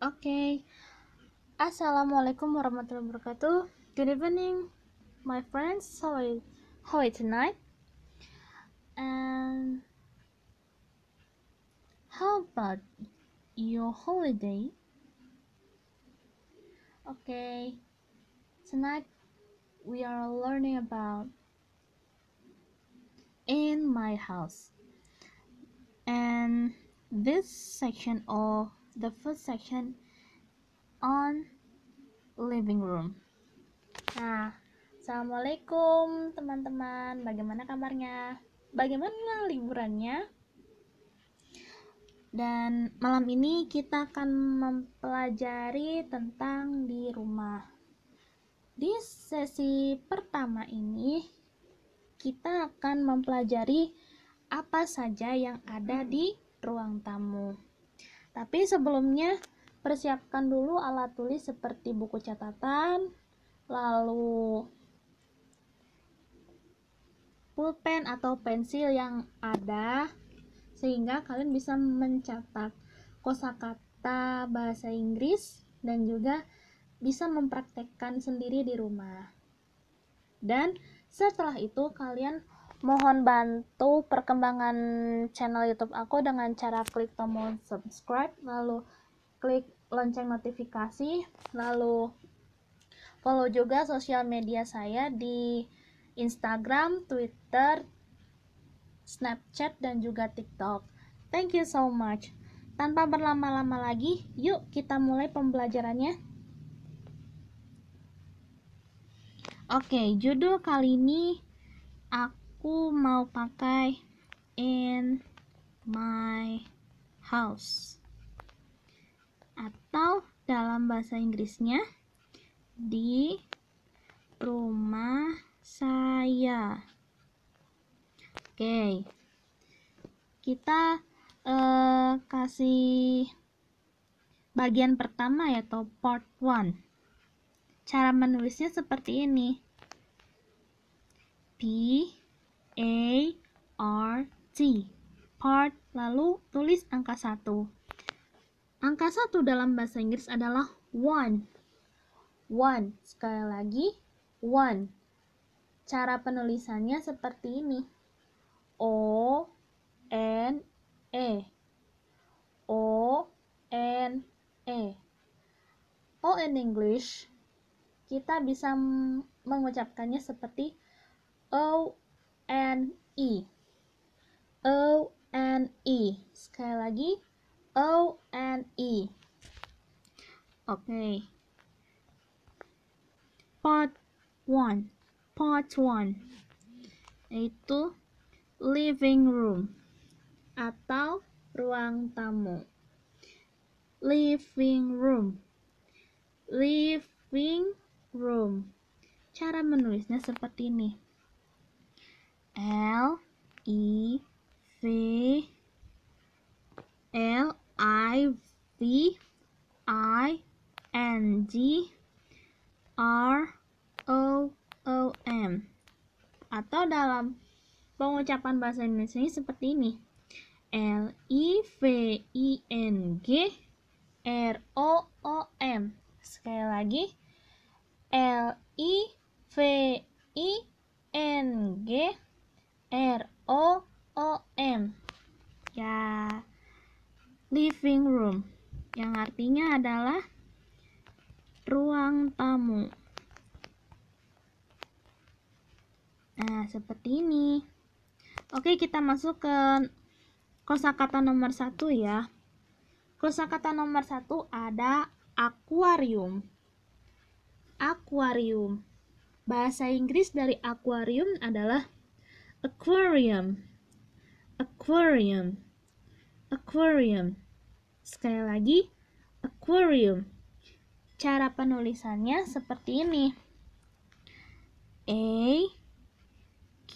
Okay. Assalamualaikum warahmatullahi wabarakatuh. Good evening, my friends. How are you? How are you tonight? And how about your holiday? Okay. Tonight we are learning about in my house. And this section of the first section on living room. Nah, Assalamualaikum teman-teman, bagaimana kabarnya? Bagaimana liburannya? Dan malam ini kita akan mempelajari tentang di rumah. Di sesi pertama ini, kita akan mempelajari apa saja yang ada di ruang tamu. Tapi sebelumnya persiapkan dulu alat tulis seperti buku catatan, lalu pulpen atau pensil yang ada sehingga kalian bisa mencatat kosakata bahasa Inggris dan juga bisa mempraktekkan sendiri di rumah. Dan setelah itu kalian Mohon bantu perkembangan channel YouTube aku dengan cara klik tombol subscribe, lalu klik lonceng notifikasi, lalu follow juga sosial media saya di Instagram, Twitter, Snapchat, dan juga TikTok. Thank you so much. Tanpa berlama-lama lagi, yuk kita mulai pembelajarannya. Oke, judul kali ini aku aku mau pakai in my house atau dalam bahasa Inggrisnya di rumah saya oke okay. kita uh, kasih bagian pertama yaitu part 1 cara menulisnya seperti ini P A R T. Part lalu tulis angka 1. Angka 1 dalam bahasa Inggris adalah one. One. Sekali lagi one. Cara penulisannya seperti ini. O N E. O N E. O in English kita bisa mengucapkannya seperti O N E O N E sekali lagi O N E oke okay. part one part one Itu living room atau ruang tamu living room living room cara menulisnya seperti ini L I V L I V I N G R O O M atau dalam pengucapan bahasa Indonesia ini seperti ini L I V I N G R O O M sekali lagi L I V I N G R O O M ya living room yang artinya adalah ruang tamu nah seperti ini oke kita masuk ke kosakata nomor satu ya kosakata nomor satu ada aquarium. akuarium bahasa Inggris dari aquarium adalah aquarium aquarium aquarium sekali lagi aquarium cara penulisannya seperti ini A Q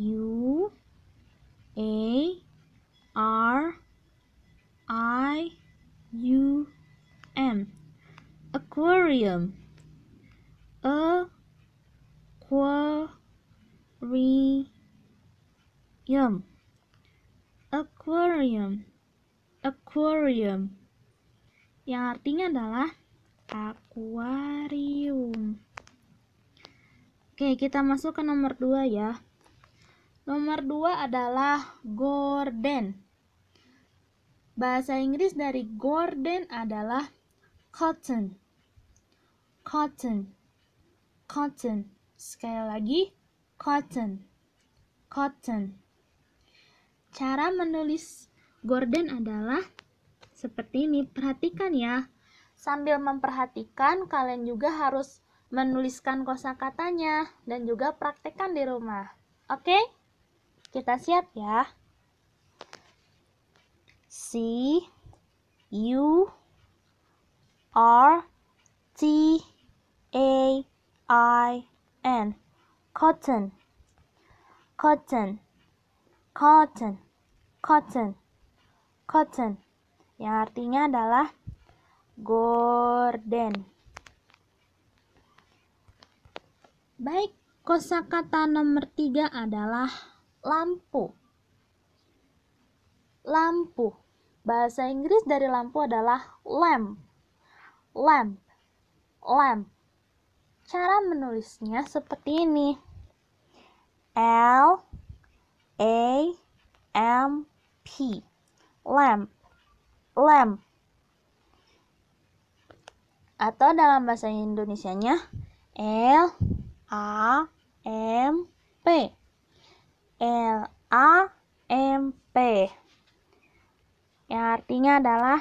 U A R I U M aquarium a aquarium aquarium aquarium aquarium yang artinya adalah akuarium Oke, kita masuk ke nomor 2 ya. Nomor 2 adalah gorden. Bahasa Inggris dari gorden adalah cotton. Cotton. Cotton. Sekali lagi, cotton cotton Cara menulis Gordon adalah seperti ini. Perhatikan ya. Sambil memperhatikan, kalian juga harus menuliskan kosakatanya dan juga praktekkan di rumah. Oke? Kita siap ya. C U R T A I N cotton cotton cotton cotton cotton yang artinya adalah gorden baik kosakata nomor tiga adalah lampu lampu bahasa Inggris dari lampu adalah lamp lamp lamp Cara menulisnya seperti ini. L A M P lamp lamp atau dalam bahasa Indonesia nya L A M P L A M P yang artinya adalah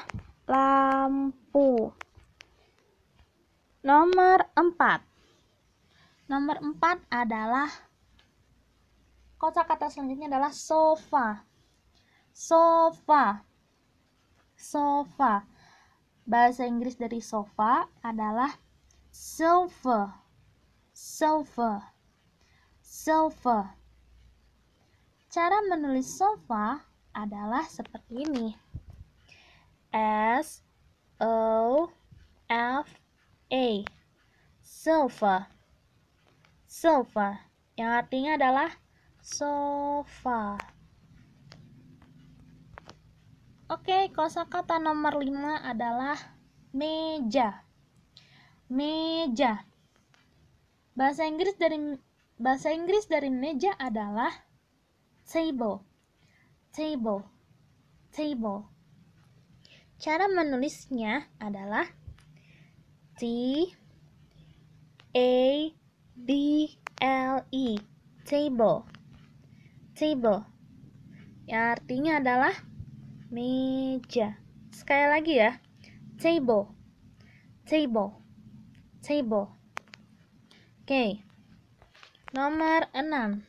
lampu nomor 4 Nomor 4 adalah kosakata selanjutnya adalah sofa. Sofa. Sofa. Bahasa Inggris dari sofa adalah sofa sofa sofa Cara menulis sofa adalah seperti ini. S O F A. Sofa sofa yang artinya adalah sofa. Oke, kosakata nomor 5 adalah meja. Meja. Bahasa Inggris dari bahasa Inggris dari meja adalah table. Table. Table. Cara menulisnya adalah T A B L E table table yang artinya adalah meja sekali lagi ya table table table oke okay. nomor 6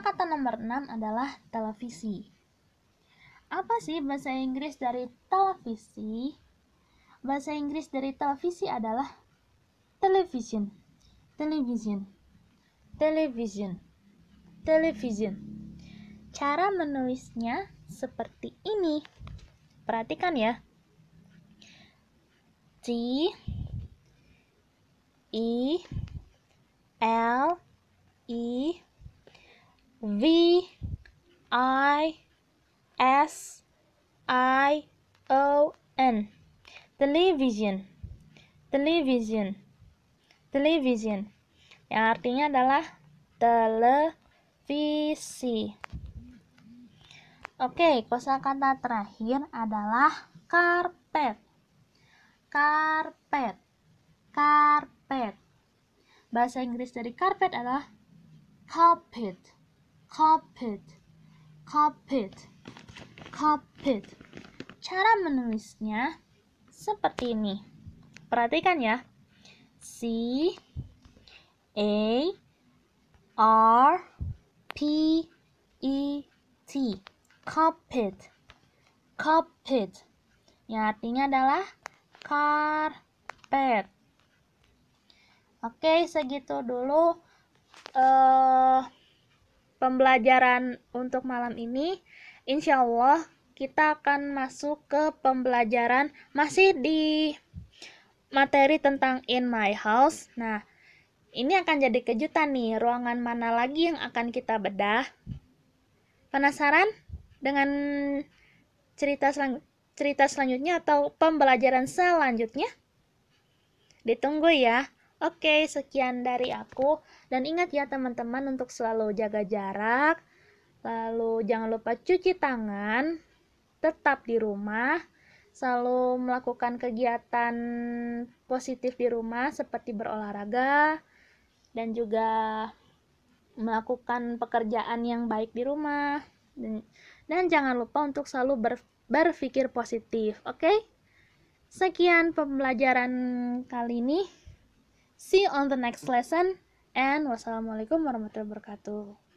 kata nomor 6 adalah televisi apa sih bahasa Inggris dari televisi bahasa Inggris dari televisi adalah television television television television cara menulisnya seperti ini perhatikan ya T E L E V I S I O N television television television yang artinya adalah televisi. Oke, kosakata terakhir adalah karpet. Karpet. Karpet. Bahasa Inggris dari karpet adalah carpet. Carpet. Carpet. Carpet. Cara menulisnya seperti ini. Perhatikan ya. C A R P E T carpet carpet yang artinya adalah carpet oke segitu dulu uh, pembelajaran untuk malam ini insyaallah kita akan masuk ke pembelajaran masih di materi tentang In My House. Nah, ini akan jadi kejutan nih, ruangan mana lagi yang akan kita bedah? Penasaran dengan cerita selanjutnya? cerita selanjutnya atau pembelajaran selanjutnya? Ditunggu ya. Oke, sekian dari aku. Dan ingat ya teman-teman untuk selalu jaga jarak. Lalu jangan lupa cuci tangan. Tetap di rumah selalu melakukan kegiatan positif di rumah seperti berolahraga dan juga melakukan pekerjaan yang baik di rumah dan, jangan lupa untuk selalu ber, berpikir positif oke okay? sekian pembelajaran kali ini see you on the next lesson and wassalamualaikum warahmatullahi wabarakatuh